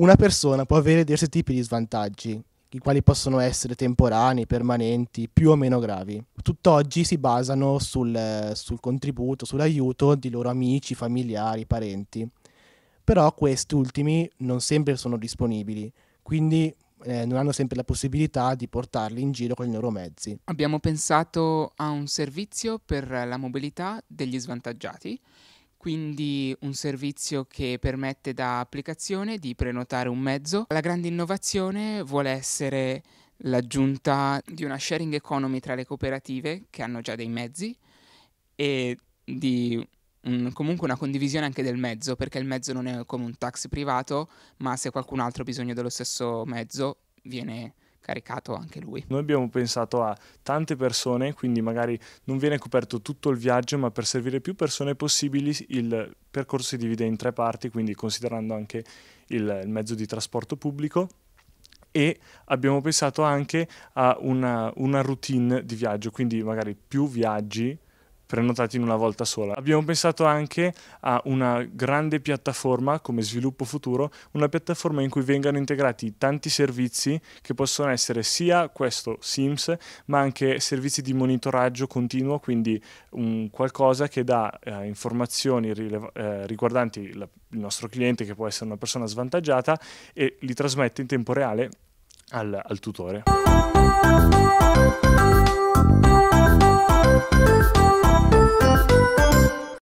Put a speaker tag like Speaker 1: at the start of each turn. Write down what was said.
Speaker 1: una persona può avere diversi tipi di svantaggi, i quali possono essere temporanei, permanenti, più o meno gravi. Tutt'oggi si basano sul, sul contributo, sull'aiuto di loro amici, familiari, parenti. Però questi ultimi non sempre sono disponibili, quindi eh, non hanno sempre la possibilità di portarli in giro con i loro mezzi.
Speaker 2: Abbiamo pensato a un servizio per la mobilità degli svantaggiati quindi un servizio che permette da applicazione di prenotare un mezzo. La grande innovazione vuole essere l'aggiunta di una sharing economy tra le cooperative che hanno già dei mezzi e di un, comunque una condivisione anche del mezzo, perché il mezzo non è come un taxi privato, ma se qualcun altro ha bisogno dello
Speaker 3: stesso mezzo viene caricato anche lui. Noi abbiamo pensato a tante persone, quindi magari non viene coperto tutto il viaggio, ma per servire più persone possibili il percorso si divide in tre parti, quindi considerando anche il, il mezzo di trasporto pubblico e abbiamo pensato anche a una, una routine di viaggio, quindi magari più viaggi prenotati in una volta sola. Abbiamo pensato anche a una grande piattaforma come sviluppo futuro, una piattaforma in cui vengano integrati tanti servizi che possono essere sia questo SIMS, ma anche servizi di monitoraggio continuo, quindi un qualcosa che dà eh, informazioni eh, riguardanti la, il nostro cliente che può essere una persona svantaggiata e li trasmette in tempo reale al, al tutore.